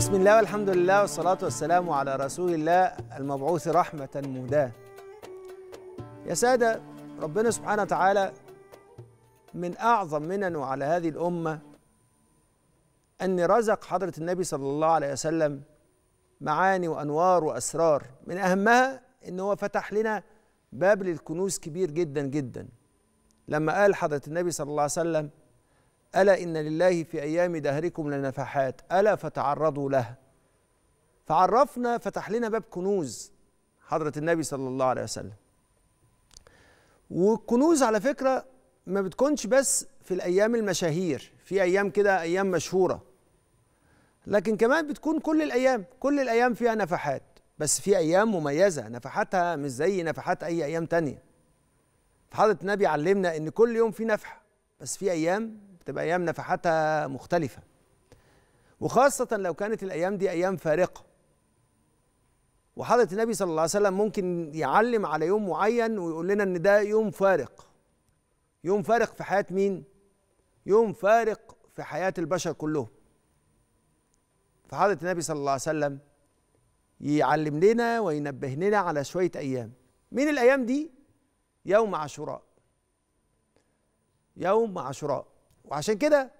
بسم الله والحمد لله والصلاة والسلام على رسول الله المبعوث رحمة مهداة يا سادة ربنا سبحانه وتعالى من أعظم مننه على هذه الأمة أن رزق حضرة النبي صلى الله عليه وسلم معاني وأنوار وأسرار من أهمها أن هو فتح لنا باب للكنوز كبير جدا جدا لما قال حضرة النبي صلى الله عليه وسلم ألا إن لله في أيام دهركم لنفحات ألا فتعرضوا له فعرفنا فتح لنا باب كنوز حضرة النبي صلى الله عليه وسلم والكنوز على فكرة ما بتكونش بس في الأيام المشاهير في أيام كده أيام مشهورة لكن كمان بتكون كل الأيام كل الأيام فيها نفحات بس في أيام مميزة نفحاتها مش زي نفحات أي أيام تانية فحضرة النبي علمنا إن كل يوم في نفحة بس في أيام تبقى ايام نفحاتها مختلفه وخاصه لو كانت الايام دي ايام فارقه وحضره النبي صلى الله عليه وسلم ممكن يعلم على يوم معين ويقول لنا ان ده يوم فارق يوم فارق في حياه مين يوم فارق في حياه البشر كلهم فحضره النبي صلى الله عليه وسلم يعلم لنا وينبه لنا على شويه ايام من الايام دي يوم عاشوراء يوم عاشوراء وعشان كده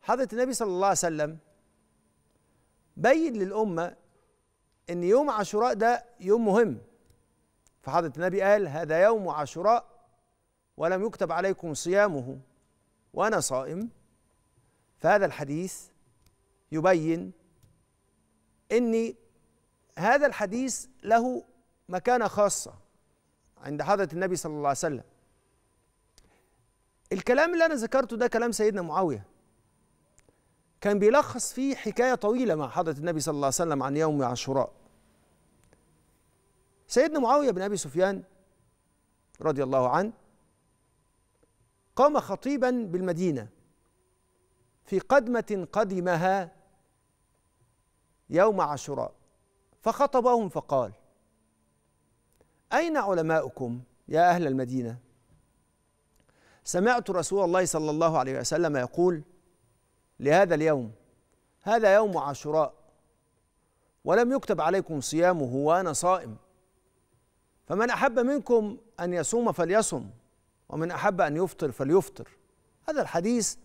حضرة النبي صلى الله عليه وسلم بين للأمة أن يوم عاشوراء ده يوم مهم فحضرة النبي قال هذا يوم عاشوراء ولم يكتب عليكم صيامه وأنا صائم فهذا الحديث يبين أن هذا الحديث له مكانة خاصة عند حضرة النبي صلى الله عليه وسلم الكلام اللي انا ذكرته ده كلام سيدنا معاويه كان بيلخص فيه حكايه طويله مع حضره النبي صلى الله عليه وسلم عن يوم عاشوراء سيدنا معاويه بن ابي سفيان رضي الله عنه قام خطيبا بالمدينه في قدمه قدمها يوم عاشوراء فخطبهم فقال اين علماؤكم يا اهل المدينه سمعت رسول الله صلى الله عليه وسلم يقول لهذا اليوم هذا يوم عاشوراء ولم يكتب عليكم صيامه وانا صائم فمن احب منكم ان يصوم فليصم ومن احب ان يفطر فليفطر هذا الحديث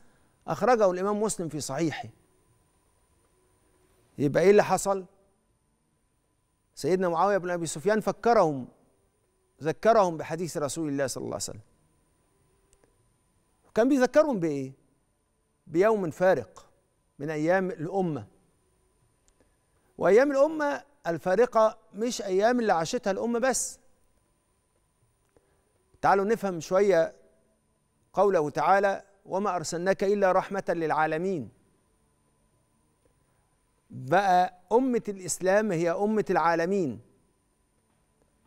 اخرجه الامام مسلم في صحيحه يبقى ايه اللي حصل سيدنا معاويه بن ابي سفيان فكرهم ذكرهم بحديث رسول الله صلى الله عليه وسلم كان بيذكرهم بايه بيوم فارق من ايام الامه وايام الامه الفارقه مش ايام اللي عاشتها الامه بس تعالوا نفهم شويه قوله تعالى وما ارسلناك الا رحمه للعالمين بقى امه الاسلام هي امه العالمين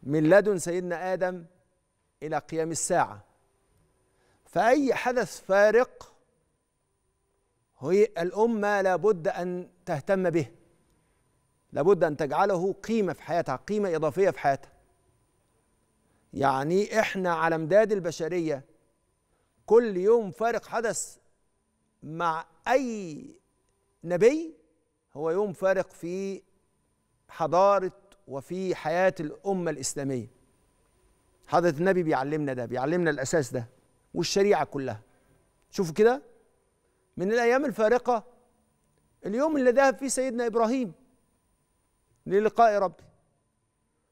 من لدن سيدنا ادم الى قيام الساعه فأي حدث فارق هي الأمة لابد أن تهتم به لابد أن تجعله قيمة في حياتها قيمة إضافية في حياتها يعني إحنا على مداد البشرية كل يوم فارق حدث مع أي نبي هو يوم فارق في حضارة وفي حياة الأمة الإسلامية حضرة النبي بيعلمنا ده بيعلمنا الأساس ده والشريعه كلها شوفوا كده من الايام الفارقه اليوم اللي ذهب فيه سيدنا ابراهيم للقاء ربه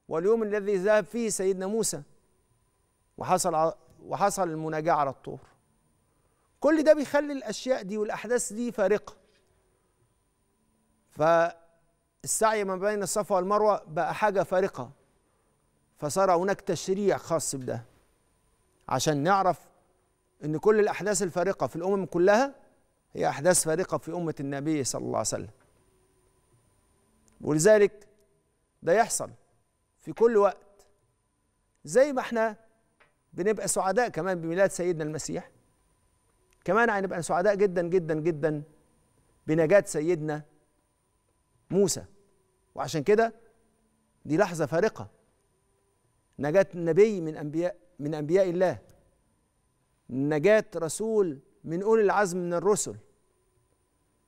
واليوم الذي ذهب فيه سيدنا موسى وحصل وحصل المناجاه على الطور كل ده بيخلي الاشياء دي والاحداث دي فارقه فالسعي ما بين الصفا والمروه بقى حاجه فارقه فصار هناك تشريع خاص بده عشان نعرف ان كل الاحداث الفارقه في الامم كلها هي احداث فارقه في امه النبي صلى الله عليه وسلم ولذلك ده يحصل في كل وقت زي ما احنا بنبقى سعداء كمان بميلاد سيدنا المسيح كمان هنبقى سعداء جدا جدا جدا بنجاة سيدنا موسى وعشان كده دي لحظة فارقة نجاة نبي من أنبياء من أنبياء الله نجاة رسول من أولي العزم من الرسل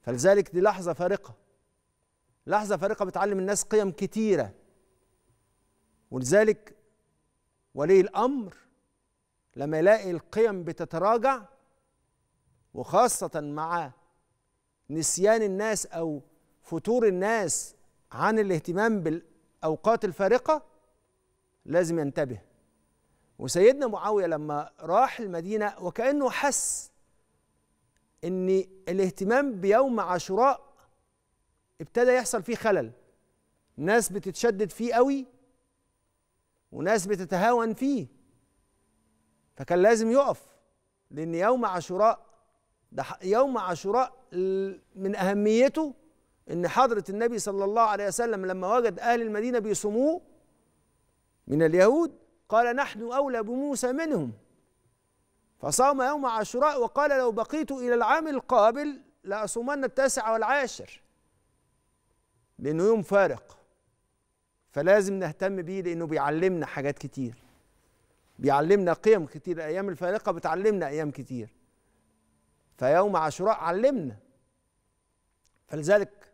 فلذلك دي لحظة فارقة لحظة فارقة بتعلم الناس قيم كتيرة ولذلك ولي الأمر لما يلاقي القيم بتتراجع وخاصة مع نسيان الناس أو فتور الناس عن الاهتمام بالأوقات الفارقة لازم ينتبه وسيدنا معاويه لما راح المدينه وكانه حس ان الاهتمام بيوم عاشوراء ابتدى يحصل فيه خلل ناس بتتشدد فيه قوي وناس بتتهاون فيه فكان لازم يقف لان يوم عاشوراء ده يوم عاشوراء من اهميته ان حضره النبي صلى الله عليه وسلم لما وجد اهل المدينه بيصوموه من اليهود قال نحن أولى بموسى منهم فصام يوم عاشوراء وقال لو بقيت إلى العام القابل لأصومن التاسع والعاشر لأنه يوم فارق فلازم نهتم بيه لأنه بيعلمنا حاجات كتير بيعلمنا قيم كتير الأيام الفارقة بتعلمنا أيام كتير فيوم عاشوراء علمنا فلذلك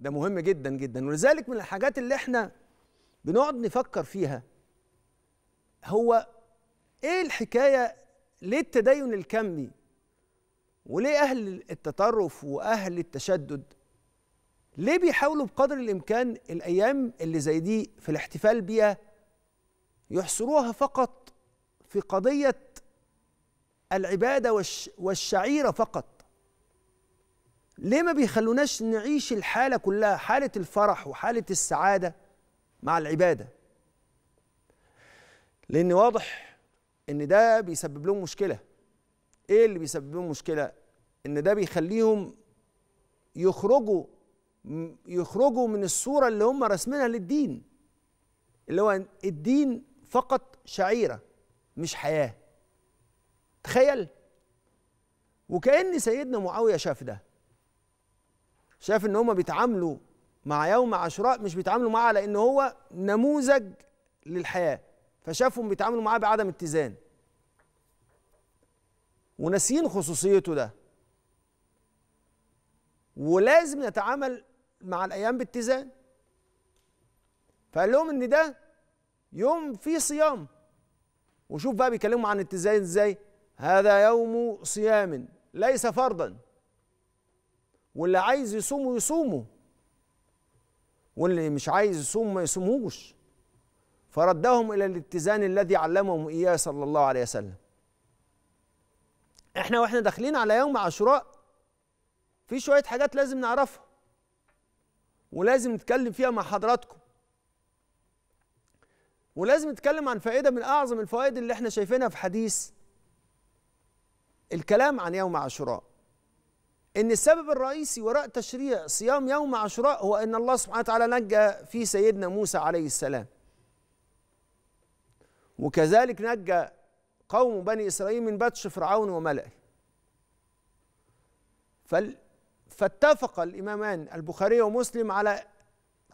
ده مهم جدا جدا ولذلك من الحاجات اللي احنا بنقعد نفكر فيها هو ايه الحكايه ليه التدين الكمي وليه اهل التطرف واهل التشدد ليه بيحاولوا بقدر الامكان الايام اللي زي دي في الاحتفال بيها يحصروها فقط في قضيه العباده والش والشعيره فقط ليه ما بيخلوناش نعيش الحاله كلها حاله الفرح وحاله السعاده مع العباده لان واضح ان ده بيسبب لهم مشكله ايه اللي بيسبب لهم مشكله ان ده بيخليهم يخرجوا يخرجوا من الصوره اللي هم راسمينها للدين اللي هو الدين فقط شعيره مش حياه تخيل وكأن سيدنا معاوية شاف ده شاف ان هم بيتعاملوا مع يوم عاشوراء مش بيتعاملوا معاه على ان هو نموذج للحياه فشافهم بيتعاملوا معاه بعدم اتزان وناسيين خصوصيته ده ولازم نتعامل مع الايام باتزان فقال لهم ان ده يوم فيه صيام وشوف بقى بيكلموا عن اتزان ازاي هذا يوم صيام ليس فرضا واللي عايز يصوم يصومه واللي مش عايز يصوم ما يصومهوش فردهم إلى الاتزان الذي علمهم إياه صلى الله عليه وسلم احنا واحنا داخلين على يوم عاشوراء في شوية حاجات لازم نعرفها ولازم نتكلم فيها مع حضراتكم ولازم نتكلم عن فائدة من أعظم الفوائد اللي احنا شايفينها في حديث الكلام عن يوم عاشوراء ان السبب الرئيسي وراء تشريع صيام يوم عاشوراء هو ان الله سبحانه وتعالى نجى في سيدنا موسى عليه السلام وكذلك نجى قوم بني إسرائيل من بطش فرعون وملئه فاتفق الإمامان البخاري ومسلم على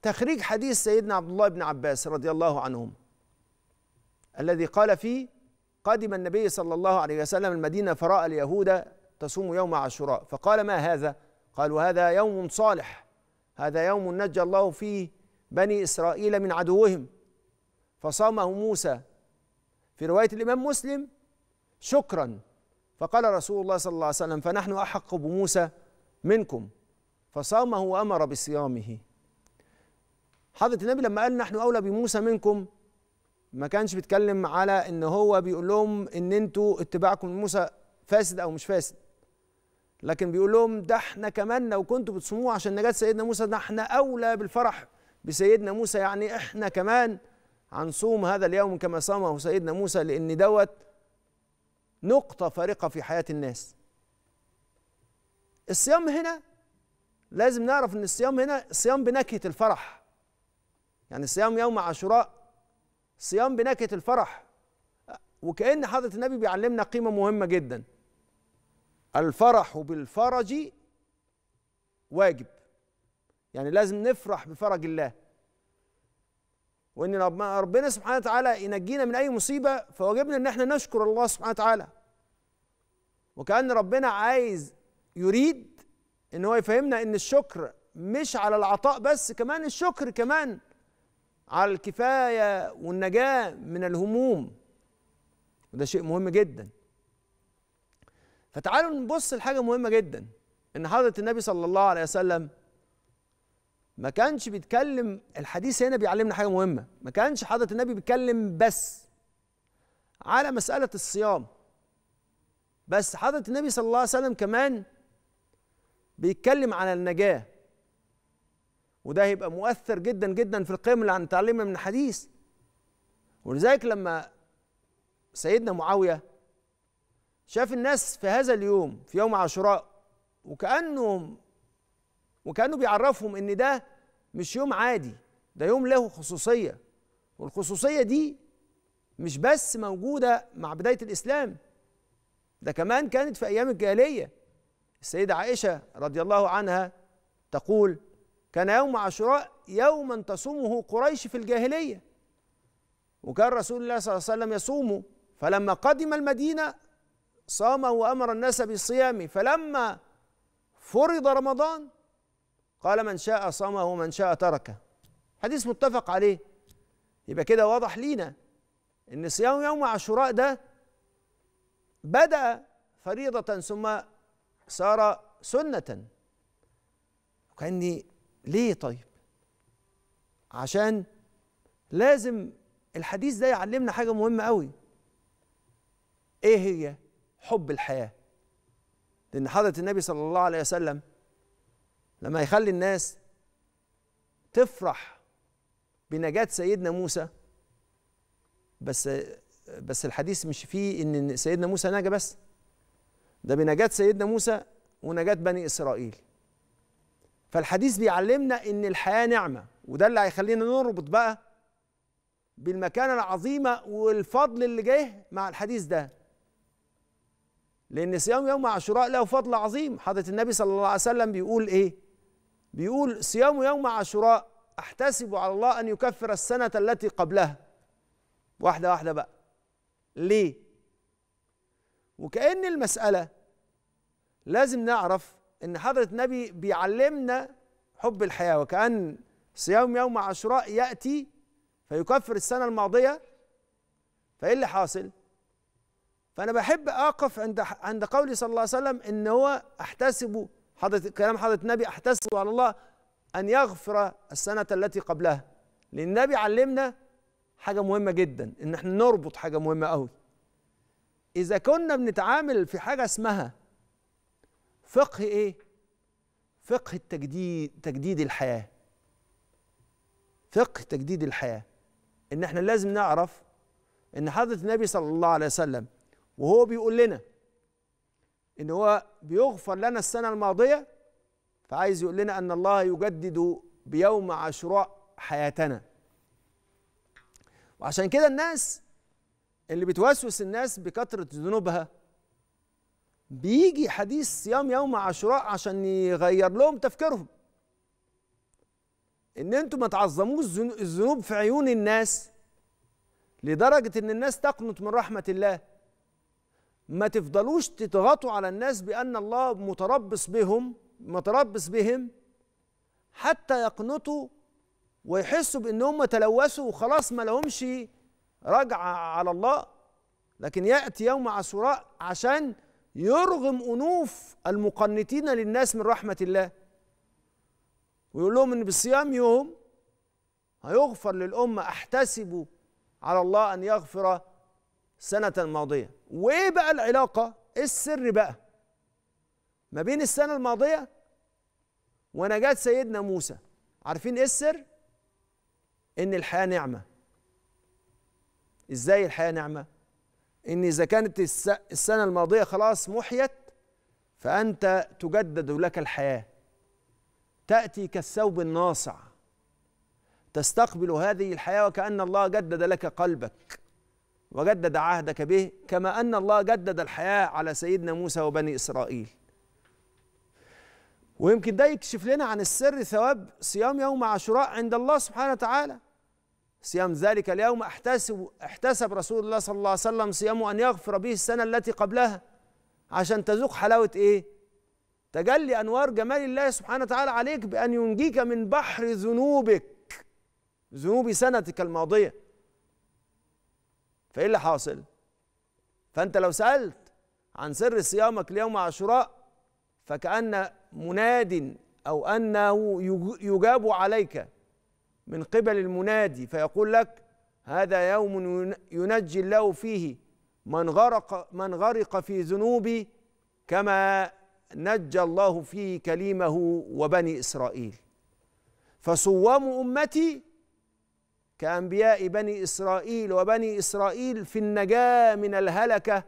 تخريج حديث سيدنا عبد الله بن عباس رضي الله عنهم الذي قال فيه قدم النبي صلى الله عليه وسلم المدينة فرأى اليهود تصوم يوم عاشوراء فقال ما هذا قالوا هذا يوم صالح هذا يوم نجى الله فيه بني إسرائيل من عدوهم فصامه موسى في رواية الإمام مسلم شكرا فقال رسول الله صلى الله عليه وسلم فنحن أحق بموسى منكم فصامه وأمر بصيامه حضرة النبي لما قال نحن أولى بموسى منكم ما كانش بيتكلم على ان هو بيقول لهم ان انتوا اتباعكم لموسى فاسد او مش فاسد لكن بيقول لهم ده احنا كمان لو كنتوا بتصوموه عشان نجاة سيدنا موسى ده احنا اولى بالفرح بسيدنا موسى يعني احنا كمان عن صوم هذا اليوم كما صامه سيدنا موسى لأن دوت نقطة فارقة في حياة الناس الصيام هنا لازم نعرف ان الصيام هنا صيام بنكهة الفرح يعني صيام يوم عاشوراء صيام بنكهة الفرح وكأن حضرة النبي بيعلمنا قيمة مهمة جدا الفرح بالفرج واجب يعني لازم نفرح بفرج الله وان ربنا سبحانه وتعالى ينجينا من اي مصيبه فواجبنا ان احنا نشكر الله سبحانه وتعالى وكان ربنا عايز يريد ان هو يفهمنا ان الشكر مش على العطاء بس كمان الشكر كمان على الكفايه والنجاه من الهموم وده شيء مهم جدا فتعالوا نبص لحاجه مهمه جدا ان حضره النبي صلى الله عليه وسلم ما كانش بيتكلم الحديث هنا بيعلمنا حاجه مهمه ما كانش حضره النبي بيتكلم بس على مساله الصيام بس حضره النبي صلى الله عليه وسلم كمان بيتكلم على النجاه وده هيبقى مؤثر جدا جدا في القيم اللي هنتعلمها من الحديث ولذلك لما سيدنا معاويه شاف الناس في هذا اليوم في يوم عاشوراء وكانهم وكانه بيعرفهم ان ده مش يوم عادي ده يوم له خصوصيه والخصوصيه دي مش بس موجوده مع بدايه الاسلام ده كمان كانت في ايام الجاهليه السيده عائشه رضي الله عنها تقول كان يوم عاشوراء يوما تصومه قريش في الجاهليه وكان رسول الله صلى الله عليه وسلم يصومه فلما قدم المدينه صام وامر الناس بالصيام فلما فرض رمضان قال من شاء صامه ومن شاء تركه حديث متفق عليه يبقى كده واضح لينا ان صيام يوم عاشوراء ده بدا فريضه ثم صار سنه وكاني ليه طيب عشان لازم الحديث ده يعلمنا حاجه مهمه قوي ايه هي حب الحياه لان حضره النبي صلى الله عليه وسلم لما يخلي الناس تفرح بنجاة سيدنا موسى بس بس الحديث مش فيه ان سيدنا موسى نجا بس ده بنجاة سيدنا موسى ونجاة بني اسرائيل فالحديث بيعلمنا ان الحياة نعمة وده اللي هيخلينا نربط بقى بالمكانة العظيمة والفضل اللي جه مع الحديث ده لأن صيام يوم عاشوراء له فضل عظيم حضرة النبي صلى الله عليه وسلم بيقول إيه بيقول صيام يوم عاشوراء احتسب على الله ان يكفر السنه التي قبلها واحده واحده بقى ليه وكأن المسألة لازم نعرف ان حضرة النبي بيعلمنا حب الحياة وكأن صيام يوم عاشوراء يأتي فيكفر السنة الماضية فإيه اللي حاصل؟ فأنا بحب أقف عند عند قوله صلى الله عليه وسلم إن هو احتسبه حضرة كلام حضرة النبي أحتسب على الله أن يغفر السنة التي قبلها لأن النبي علمنا حاجة مهمة جدا إن احنا نربط حاجة مهمة قوي إذا كنا بنتعامل في حاجة اسمها فقه إيه؟ فقه التجديد تجديد الحياة فقه تجديد الحياة إن احنا لازم نعرف إن حضرة النبي صلى الله عليه وسلم وهو بيقول لنا ان هو بيغفر لنا السنه الماضيه فعايز يقول لنا ان الله يجدد بيوم عاشوراء حياتنا وعشان كده الناس اللي بتوسوس الناس بكثره ذنوبها بيجي حديث صيام يوم عاشوراء عشان يغير لهم تفكيرهم ان انتم ما تعظموش الذنوب في عيون الناس لدرجه ان الناس تقنط من رحمه الله ما تفضلوش تضغطوا على الناس بأن الله متربص بهم متربص بهم حتى يقنطوا ويحسوا بأن هم تلوثوا وخلاص ما لهمش رجعة على الله لكن يأتي يوم عاشوراء عشان يرغم أنوف المقنتين للناس من رحمة الله ويقول لهم أن بصيام يوم هيغفر للأمة احتسبوا على الله أن يغفر السنة الماضية وإيه بقى العلاقة إيه السر بقى ما بين السنة الماضية ونجاة سيدنا موسى عارفين إيه السر إن الحياة نعمة إزاي الحياة نعمة إن إذا كانت السنة الماضية خلاص محيت فأنت تجدد لك الحياة تأتي كالثوب الناصع تستقبل هذه الحياة وكأن الله جدد لك قلبك وجدد عهدك به كما أن الله جدد الحياة على سيدنا موسى وبني إسرائيل ويمكن ده يكشف لنا عن السر ثواب صيام يوم عاشوراء عند الله سبحانه وتعالى صيام ذلك اليوم احتسب احتسب رسول الله صلى الله عليه وسلم صيامه أن يغفر به السنة التي قبلها عشان تذوق حلاوة إيه؟ تجلي أنوار جمال الله سبحانه وتعالى عليك بأن ينجيك من بحر ذنوبك ذنوب سنتك الماضيه فايه اللي حاصل فانت لو سالت عن سر صيامك ليوم عاشوراء فكان مناد او انه يجاب عليك من قبل المنادي فيقول لك هذا يوم ينجي الله فيه من غرق من غرق في ذنوبي كما نجى الله فيه كليمه وبني اسرائيل فصوام امتي كأنبياء بني إسرائيل وبني إسرائيل في النجاة من الهلكة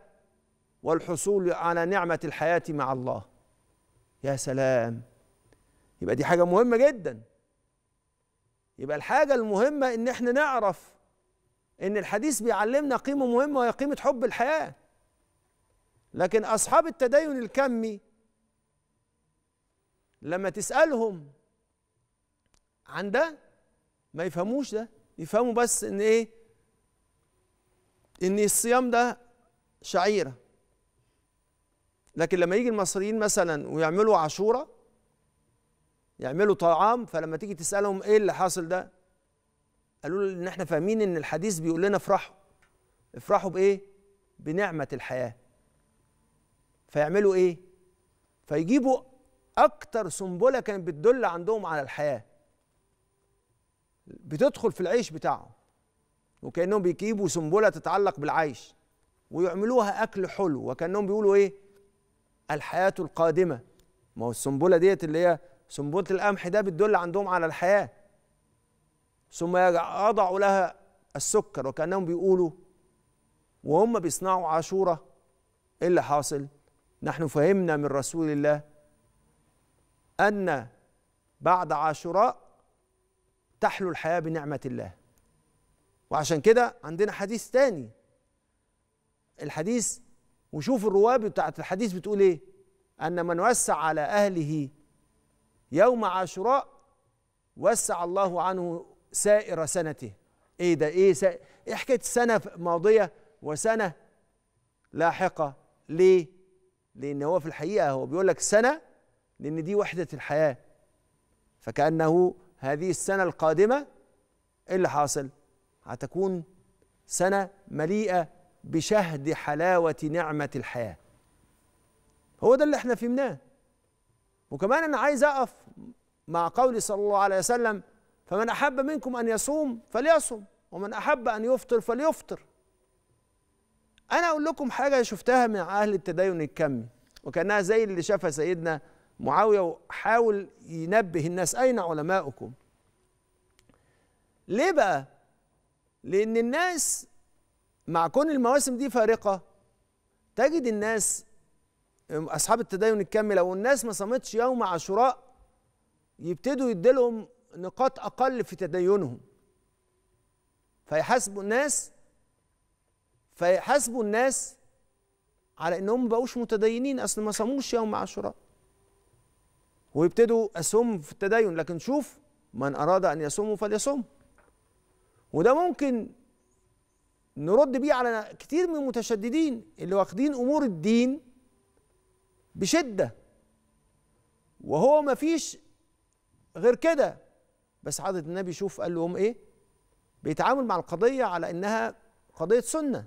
والحصول على نعمة الحياة مع الله يا سلام يبقى دي حاجة مهمة جدا يبقى الحاجة المهمة إن إحنا نعرف إن الحديث بيعلمنا قيمة مهمة وهي قيمة حب الحياة لكن أصحاب التدين الكمي لما تسألهم عن ده ما يفهموش ده يفهموا بس ان ايه ان الصيام ده شعيره لكن لما يجي المصريين مثلا ويعملوا عاشوره يعملوا طعام فلما تيجي تسالهم ايه اللي حاصل ده قالوا ان احنا فاهمين ان الحديث بيقول لنا افرحوا افرحوا بايه بنعمه الحياه فيعملوا ايه فيجيبوا اكتر سنبله كانت بتدل عندهم على الحياه بتدخل في العيش بتاعهم وكانهم بيجيبوا سنبله تتعلق بالعيش ويعملوها اكل حلو وكانهم بيقولوا ايه الحياه القادمه ما هو السنبله ديت اللي هي سنبله القمح ده بتدل عندهم على الحياه ثم يضعوا لها السكر وكانهم بيقولوا وهم بيصنعوا عاشوره ايه اللي حاصل نحن فهمنا من رسول الله ان بعد عاشوراء تحلو الحياة بنعمة الله وعشان كده عندنا حديث تاني الحديث وشوف الرواية بتاعت الحديث بتقول ايه أن من وسع على أهله يوم عاشوراء وسع الله عنه سائر سنته ايه ده ايه سا... ايه حكايه سنه ماضيه وسنه لاحقه ليه؟ لان هو في الحقيقه هو بيقول لك سنه لان دي وحده الحياه فكانه هذه السنة القادمة إيه اللي حاصل؟ هتكون سنة مليئة بشهد حلاوة نعمة الحياة هو ده اللي احنا فهمناه وكمان أنا عايز أقف مع قول صلى الله عليه وسلم فمن أحب منكم أن يصوم فليصم ومن أحب أن يفطر فليفطر أنا أقول لكم حاجة شفتها من أهل التدين الكمي وكأنها زي اللي شافها سيدنا معاوية حاول ينبه الناس أين علماؤكم ليه بقى لأن الناس مع كون المواسم دي فارقة تجد الناس أصحاب التدين الكامل لو الناس ما صامتش يوم عاشوراء يبتدوا يديلهم نقاط أقل في تدينهم فيحاسبوا الناس فيحاسبوا الناس على انهم بقوش متدينين اصل ما صاموش يوم عاشوراء ويبتدوا اسهم في التدين لكن شوف من اراد ان يصوم فليصوم وده ممكن نرد بيه على كتير من المتشددين اللي واخدين امور الدين بشده وهو ما فيش غير كده بس حضره النبي شوف قال لهم ايه بيتعامل مع القضيه على انها قضيه سنه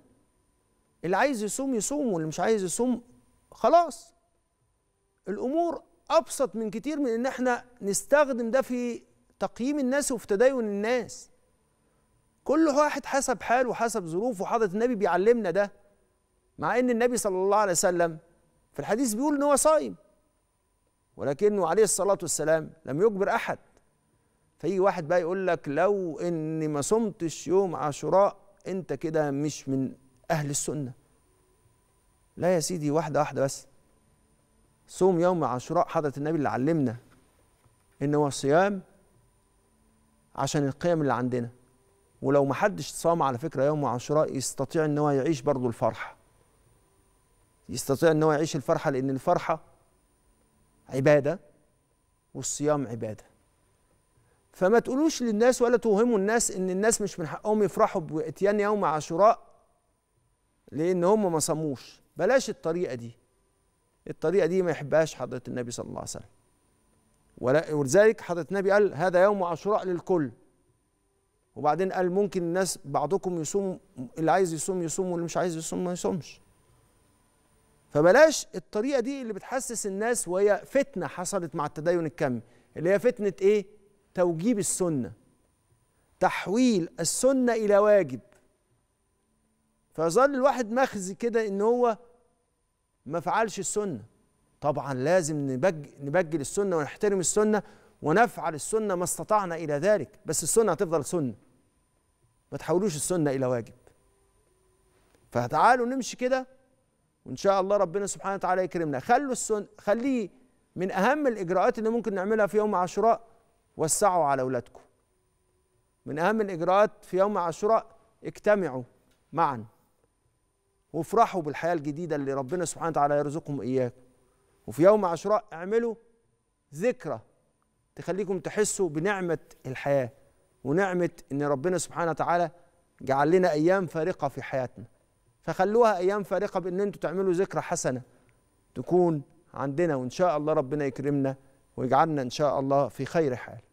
اللي عايز يصوم يصوم واللي مش عايز يصوم خلاص الامور ابسط من كتير من ان احنا نستخدم ده في تقييم الناس وفي تدين الناس كل واحد حسب حاله وحسب ظروفه حضرة النبي بيعلمنا ده مع ان النبي صلى الله عليه وسلم في الحديث بيقول ان هو صايم ولكنه عليه الصلاة والسلام لم يجبر احد فيجي واحد بقى يقول لك لو اني ما صمتش يوم عاشوراء انت كده مش من اهل السنة لا يا سيدي واحدة واحدة بس صوم يوم عاشوراء حضرة النبي اللي علمنا إن هو صيام عشان القيم اللي عندنا ولو ما حدش صام على فكرة يوم عاشوراء يستطيع إن هو يعيش برضه الفرحة يستطيع إن هو يعيش الفرحة لأن الفرحة عبادة والصيام عبادة فما تقولوش للناس ولا توهموا الناس إن الناس مش من حقهم يفرحوا بإتيان يوم عاشوراء لأن هم ما صاموش بلاش الطريقة دي الطريقه دي ما يحبهاش حضره النبي صلى الله عليه وسلم ولذلك حضره النبي قال هذا يوم عاشوراء للكل وبعدين قال ممكن الناس بعضكم يصوم اللي عايز يصوم يصوم واللي مش عايز يصوم ما يصومش فبلاش الطريقه دي اللي بتحسس الناس وهي فتنه حصلت مع التدين الكمي اللي هي فتنه ايه توجيب السنه تحويل السنه الى واجب فيظل الواحد مخزي كده ان هو ما فعلش السنه طبعا لازم نبجل السنه ونحترم السنه ونفعل السنه ما استطعنا الى ذلك بس السنه هتفضل سنه ما تحولوش السنه الى واجب فتعالوا نمشي كده وان شاء الله ربنا سبحانه وتعالى يكرمنا خلوا السنة خليه من اهم الاجراءات اللي ممكن نعملها في يوم عاشوراء وسعوا على اولادكم من اهم الاجراءات في يوم عاشوراء اجتمعوا معا وافرحوا بالحياه الجديده اللي ربنا سبحانه وتعالى يرزقهم اياه وفي يوم عشراء اعملوا ذكرى تخليكم تحسوا بنعمه الحياه ونعمه ان ربنا سبحانه وتعالى جعل لنا ايام فارقه في حياتنا فخلوها ايام فارقه بان انتوا تعملوا ذكرى حسنه تكون عندنا وان شاء الله ربنا يكرمنا ويجعلنا ان شاء الله في خير حال